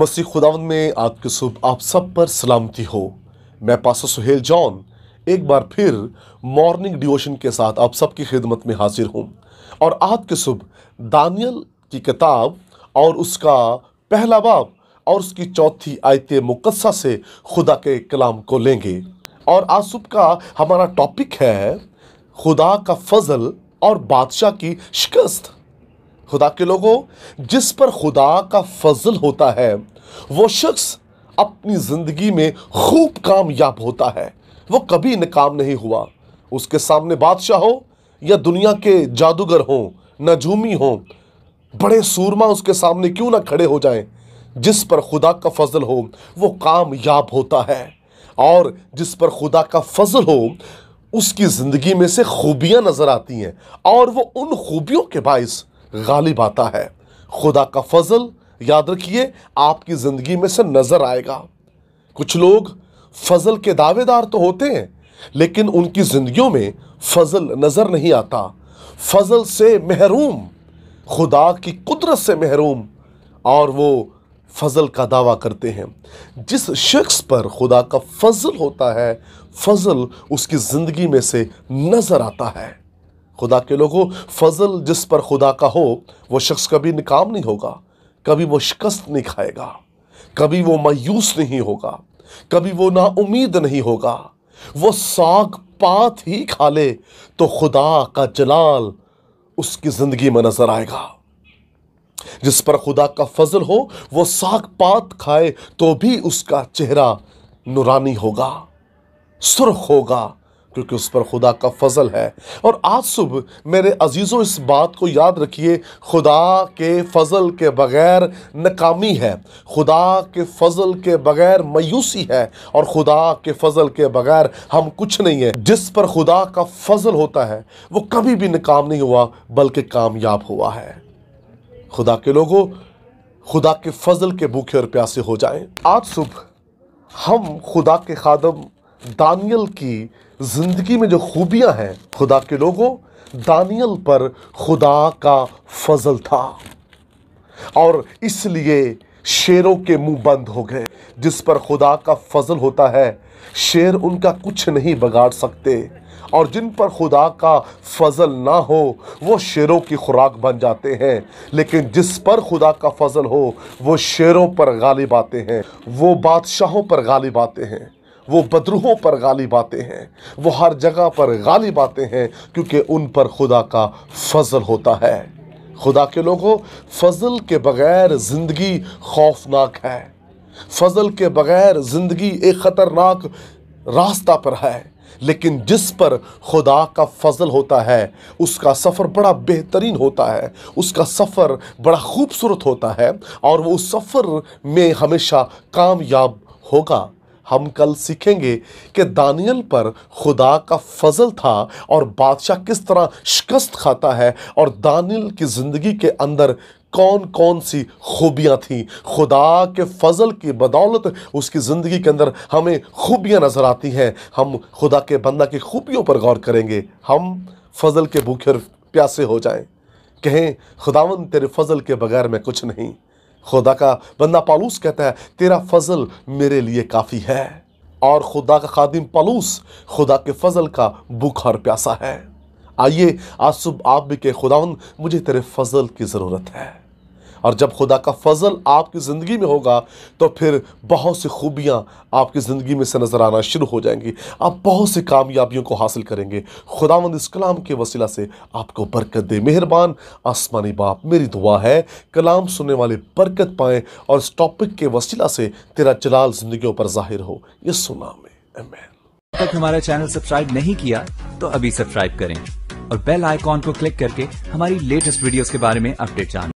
मसीह खुदावन में आज के सुबह आप सब पर सलामती हो मैं पासो सुहेल जॉन एक बार फिर मॉर्निंग डिवोशन के साथ आप सबकी खिदमत में हाजिर हूँ और आज के सुबह दानियल की किताब और उसका पहला बाब और उसकी चौथी आयत मुकस्सा से खुदा के कलाम को लेंगे और आज सुबह का हमारा टॉपिक है खुदा का फजल और बादशाह की शिकस्त खुदा के लोगों जिस पर खुदा का फजल होता है वो शख्स अपनी ज़िंदगी में खूब कामयाब होता है वो कभी नाकाम नहीं हुआ उसके सामने बादशाह हो या दुनिया के जादूगर हो नजूमी हो बड़े सूरमा उसके सामने क्यों ना खड़े हो जाएं जिस पर खुदा का फजल हो वो कामयाब होता है और जिस पर खुदा का फजल हो उसकी ज़िंदगी में से खूबियां नज़र आती हैं और वो उन खूबियों के बायस गालिब आता है खुदा का फजल याद रखिए आपकी ज़िंदगी में से नज़र आएगा कुछ लोग फजल के दावेदार तो होते हैं लेकिन उनकी ज़िंदगियों में फजल नज़र नहीं आता फजल से महरूम खुदा की कुदरत से महरूम और वो फजल का दावा करते हैं जिस शख्स पर खुदा का फजल होता है फजल उसकी ज़िंदगी में से नज़र आता है खुदा के लोगों फजल जिस पर खुदा का हो वो शख्स कभी निकाम नहीं होगा कभी वो शिकस्त नहीं खाएगा कभी वो मायूस नहीं होगा कभी वो ना उम्मीद नहीं होगा वो साग पात ही खा ले तो खुदा का जलाल उसकी ज़िंदगी में नज़र आएगा जिस पर खुदा का फजल हो वो साग पात खाए तो भी उसका चेहरा नुरानी होगा सुर्ख होगा क्योंकि उस पर खुदा का फजल है और आज सुबह मेरे अजीज़ों इस बात को याद रखिए खुदा के फजल के बगैर नाकामी है खुदा के फजल के बगैर मायूसी है और खुदा के फजल के बगैर हम कुछ नहीं है जिस पर खुदा का फजल होता है वो कभी भी नाकाम नहीं हुआ बल्कि कामयाब हुआ है खुदा के लोगों खुदा के फजल के भूखे और प्यासे हो जाएं आज सुबह हम खुदा के खादम दानियल की ज़िंदगी में जो खूबियां हैं खुदा के लोगों दानियल पर खुदा का फजल था और इसलिए शेरों के मुंह बंद हो गए जिस पर खुदा का फजल होता है शेर उनका कुछ नहीं बगाड़ सकते और जिन पर खुदा का फजल ना हो वो शेरों की खुराक बन जाते हैं लेकिन जिस पर खुदा का फजल हो वो शेरों पर गालिब आते हैं वो बादशाहों पर गालिब आते हैं वो बदरूहों पर गालिब आते हैं वो हर जगह पर गालिब आते हैं क्योंकि उन पर खुदा का फजल होता है खुदा के लोगों फजल के बगैर ज़िंदगी खौफनाक है फजल के बगैर ज़िंदगी एक ख़तरनाक रास्ता पर है लेकिन जिस पर खुदा का फजल होता है उसका सफ़र बड़ा बेहतरीन होता है उसका सफ़र बड़ा खूबसूरत होता है और वो उस सफ़र में हमेशा कामयाब होगा हम कल सीखेंगे कि दानियल पर खुदा का फजल था और बादशाह किस तरह शिकस्त खाता है और दानियल की ज़िंदगी के अंदर कौन कौन सी खूबियाँ थीं खुदा के फजल की बदौलत उसकी ज़िंदगी के अंदर हमें खूबियाँ नज़र आती हैं हम खुदा के बंदा की खूबियों पर गौर करेंगे हम फजल के भूखे प्यासे हो जाएं कहें खुदावन तेरे फजल के बगैर मैं कुछ नहीं खुदा का बंदा पालूस कहता है तेरा फजल मेरे लिए काफ़ी है और खुदा का खादिम पालूस खुदा के फजल का भूखा और प्यासा है आइए आज सुबह आप भी के खुदावन मुझे तेरे फजल की ज़रूरत है और जब खुदा का फजल आपकी ज़िंदगी में होगा तो फिर बहुत सी खूबियाँ आपकी ज़िंदगी में से नज़र आना शुरू हो जाएंगी आप बहुत सी कामयाबियों को हासिल करेंगे खुदावंद इस कलाम के वसीला से आपको बरकत दे मेहरबान आसमानी बाप मेरी दुआ है कलाम सुनने वाले बरकत पाएँ और इस टॉपिक के वसीला से तेरा जलाल ज़िंदगी पर जाहिर हो ये सुना में तक हमारा चैनल सब्सक्राइब नहीं किया तो अभी सब्सक्राइब करें और बेल आइकॉन को क्लिक करके हमारी लेटेस्ट वीडियोस के बारे में अपडेट जानें